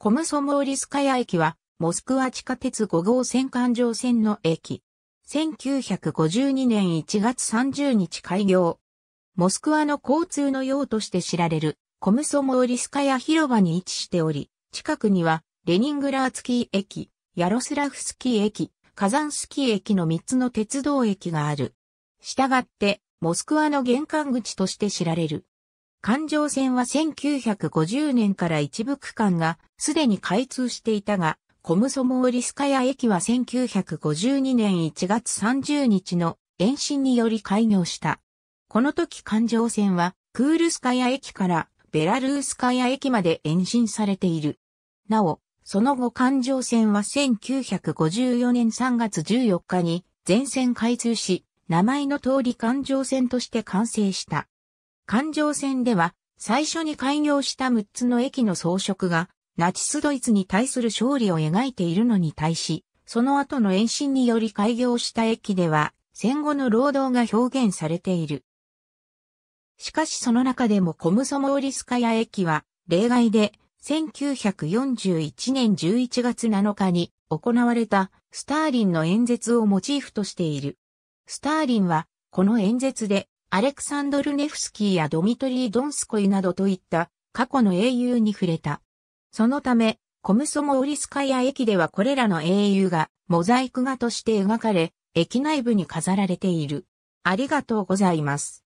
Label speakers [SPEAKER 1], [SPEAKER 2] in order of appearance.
[SPEAKER 1] コムソモーリスカヤ駅は、モスクワ地下鉄5号線環状線の駅。1952年1月30日開業。モスクワの交通の用として知られる、コムソモーリスカヤ広場に位置しており、近くには、レニングラーツキー駅、ヤロスラフスキー駅、カザンスキー駅の3つの鉄道駅がある。したがって、モスクワの玄関口として知られる。環状線は1950年から一部区間がすでに開通していたが、コムソモーリスカヤ駅は1952年1月30日の延伸により開業した。この時環状線はクールスカヤ駅からベラルースカヤ駅まで延伸されている。なお、その後環状線は1954年3月14日に全線開通し、名前の通り環状線として完成した。環状線では、最初に開業した6つの駅の装飾が、ナチスドイツに対する勝利を描いているのに対し、その後の延伸により開業した駅では、戦後の労働が表現されている。しかしその中でもコムソモーリスカヤ駅は、例外で、1941年11月7日に行われたスターリンの演説をモチーフとしている。スターリンは、この演説でアレクサンドル・ネフスキーやドミトリー・ドンスコイなどといった過去の英雄に触れた。そのため、コムソモオリスカヤ駅ではこれらの英雄がモザイク画として描かれ、駅内部に飾られている。ありがとうございます。